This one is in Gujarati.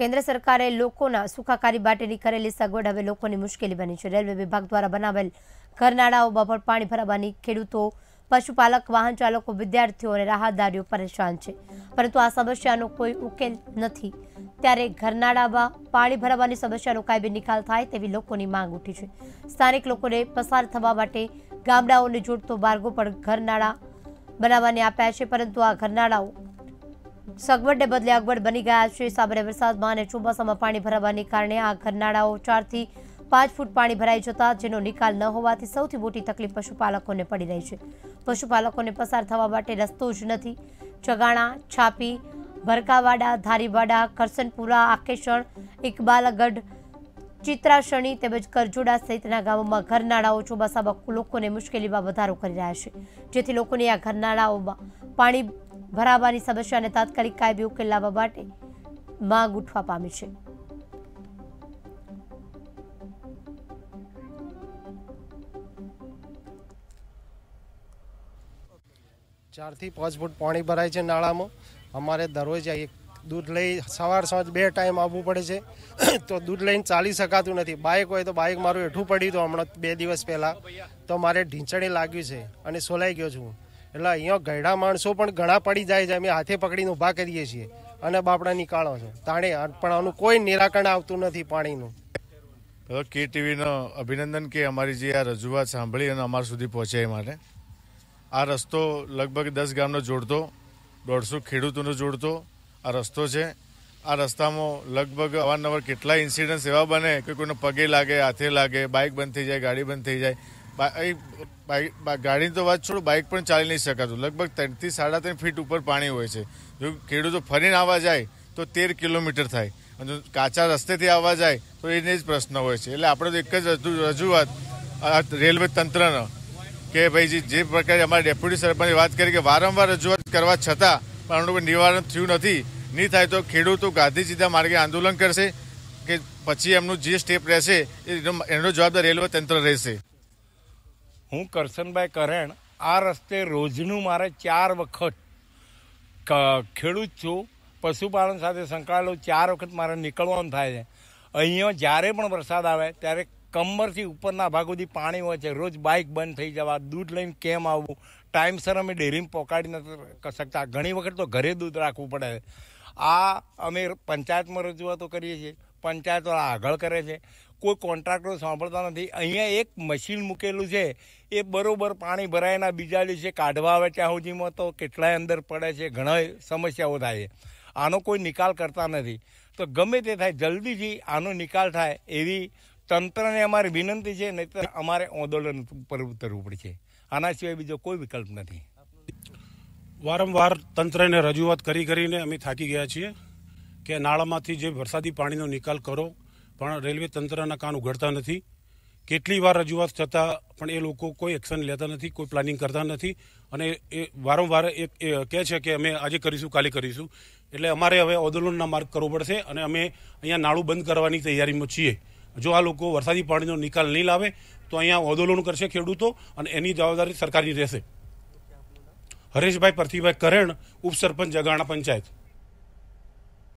કેન્દ્ર સરકારે લોકોના સુખાકારી માટેની કરેલી સગવડ હવે લોકોની મુશ્કેલી બની છે રેલવે વિભાગ દ્વારા બનાવેલ ઘરનાળાઓ બફર પાણી ભરાવાની ખેડૂતો પશુપાલક વાહન ચાલકો વિદ્યાર્થીઓ અને રાહતદારીઓ પરેશાન છે પરંતુ આ સમસ્યાનો કોઈ ઉકેલ નથી ત્યારે ઘરનાળામાં પાણી ભરાવવાની સમસ્યાનો કાયમી નિકાલ થાય તેવી લોકોની માંગ ઉઠી છે સ્થાનિક લોકોને પસાર થવા માટે ગામડાઓને જોડતો માર્ગો પણ ઘરનાળા બનાવવાને આપ્યા છે પરંતુ આ ઘરનાળાઓ સગવડને બદલે અગવડ બની ગયા છે સાબરે વરસાદમાં અને ચોમાસામાં પાણી ભરાવાને કારણે આ ઘરનાળાઓ ચારથી પાંચ ફૂટ પાણી ભરાઈ જતા જેનો નિકાલ ન હોવાથી સૌથી મોટી તકલીફ પશુપાલકોને પડી રહી છે પશુપાલકોને પસાર થવા માટે રસ્તો જ નથી ચગાણા છાપી ભરકાવાડા ધારીવાડા કરસનપુરા આકેશણ ઇકબાલગઢ ચિત્રાશણી તેમજ કરજોડા સહિતના ગામોમાં ઘરનાળાઓ ચોમાસામાં લોકોને મુશ્કેલીમાં વધારો કરી રહ્યા છે જેથી લોકોને આ ઘરનાળાઓમાં પાણી ભરાવાની સમસ્યાને તાત્કાલિક કાયમી ઉકેલ લાવવા માટે માંગ ઉઠવા પામી છે ચારથી પાંચ ફૂટ પાણી ભરાય છે નાળામાં અમારે દરરોજ એક દૂધ લઈ સવાર સાંજ બે ટાઈમ આવવું પડે છે તો દૂધ લઈને ચાલી શકાતું નથી બાઇક હોય તો બાઇક મારું એઠું પડ્યું હતું હમણાં બે દિવસ પહેલાં તો મારે ઢીંચણી લાગ્યું છે અને સોલાઈ ગયો છું એટલે અહીંયા ગયડા માણસો પણ ઘણા પડી જાય છે અમે હાથે પકડીને ઊભા કરીએ છીએ અને બાપડા નીકાળો છે તાણે પણ આનું કોઈ નિરાકરણ આવતું નથી પાણીનું કે ટીવીનો અભિનંદન કે અમારી જે આ રજૂઆત સાંભળી અને અમારા સુધી પહોંચે એ માટે આ રસ્તો લગભગ દસ ગામનો જોડતો દોઢસો ખેડૂતોનો જોડતો આ રસ્તો છે આ રસ્તામાં લગભગ અવારનવાર કેટલા ઇન્સિડન્ટ્સ એવા બને કે કોઈનો પગે લાગે હાથે લાગે બાઇક બંધ થઈ જાય ગાડી બંધ થઈ જાય બાઇક ગાડીની તો વાત છોડો બાઇક પણ ચાલી નહીં શકાતું લગભગ ત્રણથી સાડા ત્રણ ફીટ ઉપર પાણી હોય છે જો ખેડૂતો ફરીને આવવા જાય તો તેર કિલોમીટર થાય અને કાચા રસ્તેથી આવવા જાય તો એને જ પ્રશ્ન હોય છે એટલે આપણે તો એક જ રજૂઆત રેલવે તંત્રનો કે ભાઈ જે પ્રકારે અમારા ડેપ્યુટી સરપંચે વાત કરી કે વારંવાર રજૂઆત કરવા છતાં પણ કોઈ નિવારણ થયું નથી નહીં થાય તો ખેડૂતો ગાંધી સીધા માર્ગે આંદોલન કરશે કે પછી એમનું જે સ્ટેપ રહેશે એનો જવાબદાર રેલવે તંત્ર રહેશે હું કરશનભાઈ કરેણ આ રસ્તે રોજનું મારે ચાર વખત ખેડૂત છું પશુપાલન સાથે સંકળાયેલું ચાર વખત મારે નીકળવાનું થાય છે અહીંયા જ્યારે પણ વરસાદ આવે ત્યારે કમરથી ઉપરના ભાગ સુધી પાણી હોય છે રોજ બાઇક બંધ થઈ જવા દૂધ લઈને કેમ આવવું ટાઈમસર અમે ડેરીમાં પહોંચાડી નથી શકતા ઘણી વખત તો ઘરે દૂધ રાખવું પડે છે આ અમે પંચાયતમાં રજૂઆતો કરીએ છીએ પંચાયતો આગળ કરે છે કોઈ કોન્ટ્રાક્ટરો સાંભળતા નથી અહીંયા એક મશીન મૂકેલું છે એ બરાબર પાણી ભરાયના બીજા દિવસે કાઢવા આવે ત્યાં સુધીમાં તો કેટલાય અંદર પડે છે ઘણા સમસ્યાઓ થાય છે આનો કોઈ નિકાલ કરતા નથી તો ગમે તે થાય જલ્દીથી આનો નિકાલ થાય એવી તંત્રને અમારી વિનંતી છે નહીં અમારે આંદોલન પર ઉતરવું પડશે આના સિવાય બીજો કોઈ વિકલ્પ નથી વારંવાર તંત્રને રજૂઆત કરી કરીને અમે થાકી ગયા છીએ કે નાળામાંથી જે વરસાદી પાણીનો નિકાલ કરો પણ રેલવે તંત્રના કાન ઉઘડતા નથી કેટલી વાર રજૂઆત થતાં પણ એ લોકો કોઈ એક્શન લેતા નથી કોઈ પ્લાનિંગ કરતા નથી અને એ વારંવાર એ કહે છે કે અમે આજે કરીશું કાલે કરીશું એટલે અમારે હવે આંદોલનના માર્ગ કરવો પડશે અને અમે અહીંયા નાળું બંધ કરવાની તૈયારીમાં છીએ જો આ લોકો વરસાદી પાણીનો નિકાલ નહીં લાવે તો અહીંયા આંદોલન કરશે ખેડૂતો અને એની જવાબદારી સરકારની રહેશે હરેશભાઈ પરથીભાઈ કરેણ ઉપસરપંચ જગાણા પંચાયત